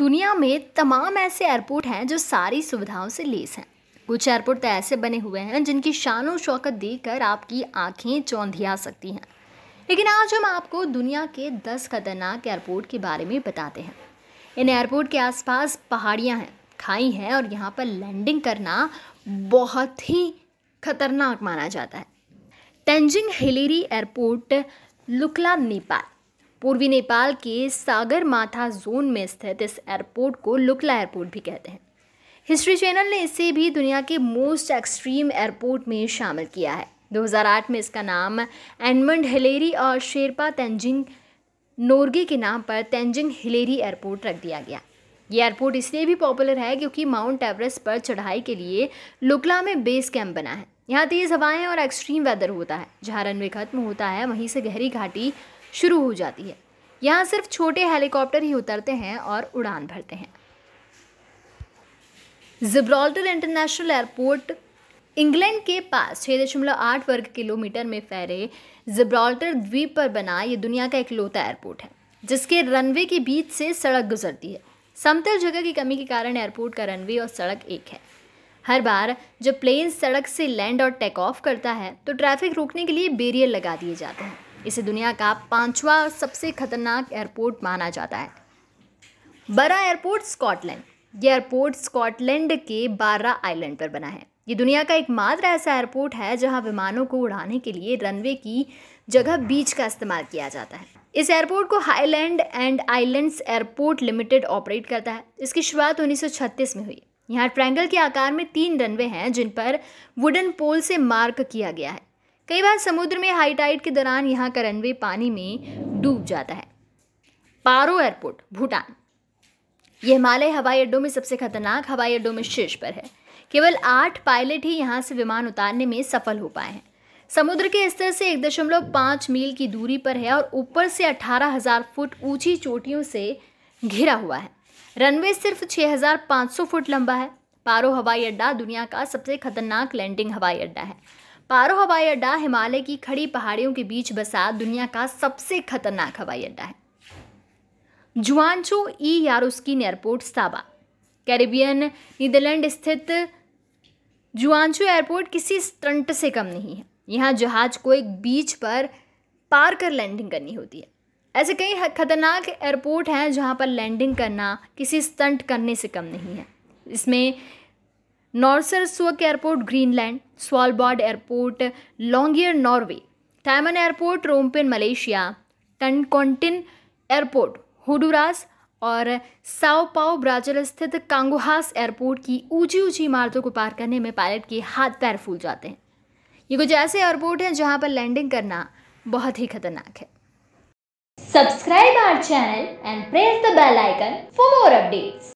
दुनिया में तमाम ऐसे एयरपोर्ट हैं जो सारी सुविधाओं से लेस हैं कुछ एयरपोर्ट तो ऐसे बने हुए हैं जिनकी शान और शौकत देखकर आपकी आंखें चौंधिया सकती हैं लेकिन आज हम आपको दुनिया के 10 खतरनाक एयरपोर्ट के बारे में बताते हैं इन एयरपोर्ट के आसपास पहाड़ियाँ हैं खाई हैं और यहाँ पर लैंडिंग करना बहुत ही खतरनाक माना जाता है तेंजिंग हिलेरी एयरपोर्ट लुकला नेपाल पूर्वी नेपाल के सागर माथा जोन में स्थित इस एयरपोर्ट को लुकला एयरपोर्ट भी कहते हैं हिस्ट्री चैनल ने इसे भी दुनिया के मोस्ट एक्सट्रीम एयरपोर्ट में शामिल किया है 2008 में इसका नाम एनमंड हिलेरी और शेरपा तेंजिंग नोर्गे के नाम पर तेंजिंग हिलेरी एयरपोर्ट रख दिया गया ये एयरपोर्ट इसलिए भी पॉपुलर है क्योंकि माउंट एवरेस्ट पर चढ़ाई के लिए लुकला में बेस कैंप बना है यहाँ तेज़ हवाएं और एक्सट्रीम वेदर होता है जहाँ रनवे खत्म होता है वहीं से गहरी घाटी शुरू हो जाती है यहाँ सिर्फ छोटे हेलीकॉप्टर ही उतरते हैं और उड़ान भरते हैं जिब्रॉल्टर इंटरनेशनल एयरपोर्ट इंग्लैंड के पास छः दशमलव आठ वर्ग किलोमीटर में फैले जिब्रॉल्टर द्वीप पर बना ये दुनिया का इकलौता एयरपोर्ट है जिसके रनवे के बीच से सड़क गुजरती है समतल जगह की कमी के कारण एयरपोर्ट का रनवे और सड़क एक है हर बार जब प्लेन सड़क से लैंड और टेक ऑफ करता है तो ट्रैफिक रोकने के लिए बेरियर लगा दिए जाते हैं इसे दुनिया का पांचवा और सबसे खतरनाक एयरपोर्ट माना जाता है बड़ा एयरपोर्ट स्कॉटलैंड ये एयरपोर्ट स्कॉटलैंड के बारा आइलैंड पर बना है ये दुनिया का एकमात्र ऐसा एयरपोर्ट है जहां विमानों को उड़ाने के लिए रनवे की जगह बीच का इस्तेमाल किया जाता है इस एयरपोर्ट को Highland and Islands airport limited operate करता है इसकी शुरुआत 1936 में हुई यहाँ ट्रायंगल के आकार में तीन रनवे हैं जिन पर वुडन पोल से मार्क किया गया है कई बार समुद्र में हाई टाइड के दौरान यहाँ का रनवे पानी में डूब जाता है पारो एयरपोर्ट भूटान यह हिमालय हवाई अड्डों में सबसे खतरनाक हवाई अड्डों में शीर्ष पर है केवल आठ पायलट ही यहाँ से विमान उतारने में सफल हो पाए हैं समुद्र के स्तर से एक दशमलव पाँच मील की दूरी पर है और ऊपर से अठारह हज़ार फुट ऊंची चोटियों से घिरा हुआ है रनवे सिर्फ छः हज़ार पाँच सौ फुट लंबा है पारो हवाई अड्डा दुनिया का सबसे खतरनाक लैंडिंग हवाई अड्डा है पारो हवाई अड्डा हिमालय की खड़ी पहाड़ियों के बीच बसा दुनिया का सबसे खतरनाक हवाई अड्डा है Juancho E Yrausquin airport Saba Caribbean Netherland स्थित जुआनचो एयरपोर्ट किसी स्टंट से कम नहीं है यहाँ जहाज को एक बीच पर पार कर लैंडिंग करनी होती है ऐसे कई खतरनाक एयरपोर्ट हैं जहाँ पर लैंडिंग करना किसी स्टंट करने से कम नहीं है इसमें Narsarsuaq airport Greenland Svalbard airport Longyear Norway Tioman airport Rompin Malaysia Toncontin airport Honduras और साओ पाओ ब्राज़ील स्थित कांगोहास एयरपोर्ट की ऊंची ऊंची इमारतों को पार करने में पायलट के हाथ पैर फूल जाते हैं ये कुछ ऐसे एयरपोर्ट हैं जहां पर लैंडिंग करना बहुत ही खतरनाक है subscribe our channel and press the bell icon for more updates